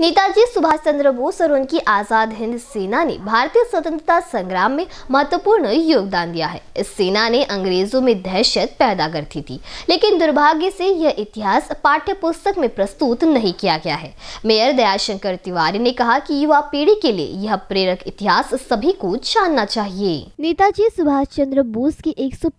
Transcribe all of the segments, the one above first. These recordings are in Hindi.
नेताजी सुभाष चंद्र बोस और उनकी आज़ाद हिंद सेना ने भारतीय स्वतंत्रता संग्राम में महत्वपूर्ण योगदान दिया है इस सेना ने अंग्रेजों में दहशत पैदा कर थी लेकिन दुर्भाग्य से यह इतिहास पाठ्य पुस्तक में प्रस्तुत नहीं किया गया है मेयर दयाशंकर तिवारी ने कहा कि युवा पीढ़ी के लिए यह प्रेरक इतिहास सभी को जानना चाहिए नेताजी सुभाष चंद्र बोस की एक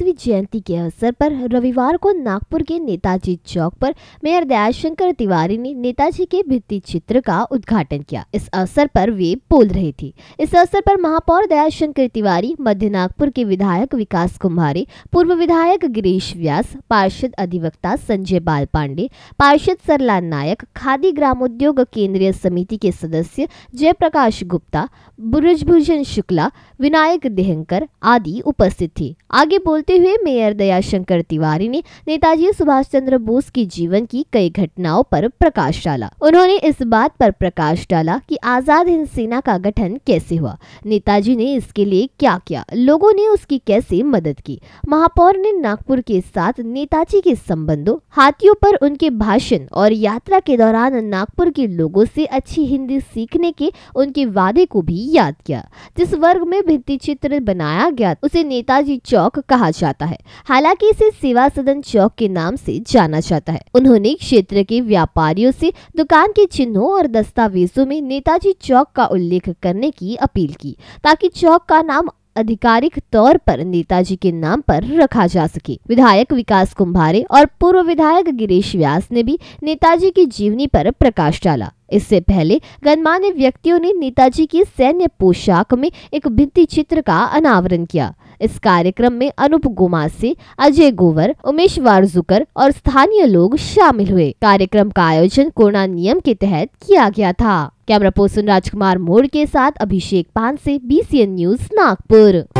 जयंती के अवसर पर रविवार को नागपुर के नेताजी चौक पर मेयर दयाशंकर तिवारी ने नेताजी के भित्ति चित्र का उद्घाटन किया इस अवसर पर वे बोल रहे थे इस अवसर पर महापौर दयाशंकर तिवारी मध्य नागपुर के विधायक विकास कुम्हारे पूर्व विधायक गिरीश व्यास पार्षद अधिवक्ता संजय बाल पांडे पार्षद सरला नायक खादी ग्रामोद्योग केंद्रीय समिति के सदस्य जयप्रकाश गुप्ता ब्रजभूषण शुक्ला विनायक देहंकर आदि उपस्थित थे आगे बोलते हुए मेयर दयाशंकर तिवारी ने नेताजी सुभाष चंद्र बोस के जीवन की कई घटनाओं पर प्रकाश डाला उन्होंने इस बात पर प्रकाश डाला कि आज़ाद हिंद सेना का गठन कैसे हुआ नेताजी ने इसके लिए क्या किया लोगों ने उसकी कैसे मदद की महापौर ने नागपुर के साथ नेताजी के संबंधों हाथियों पर उनके भाषण और यात्रा के दौरान नागपुर के लोगों से अच्छी हिंदी सीखने के उनके वादे को भी याद किया जिस वर्ग में भित्ति चित्र बनाया गया उसे नेताजी चौक कहा जाता है हालांकि इसे सेवा सदन चौक के नाम से जाना जाता है उन्होंने क्षेत्र के व्यापारियों से दुकान के चिन्हों और दस्तावेजों में नेताजी चौक का उल्लेख करने की अपील की ताकि चौक का नाम आधिकारिक तौर पर नेताजी के नाम पर रखा जा सके विधायक विकास कुंभारे और पूर्व विधायक गिरीश व्यास ने भी नेताजी की जीवनी पर प्रकाश डाला इससे पहले गणमान्य व्यक्तियों ने नेताजी की सैन्य पोशाक में एक भित्ति चित्र का अनावरण किया इस कार्यक्रम में अनुप गोमासे अजय गोवर उमेश वारजुकर और स्थानीय लोग शामिल हुए कार्यक्रम का आयोजन कोरोना नियम के तहत किया गया था कैमरा पर्सन राजकुमार मोड़ के साथ अभिषेक पान से बी न्यूज नागपुर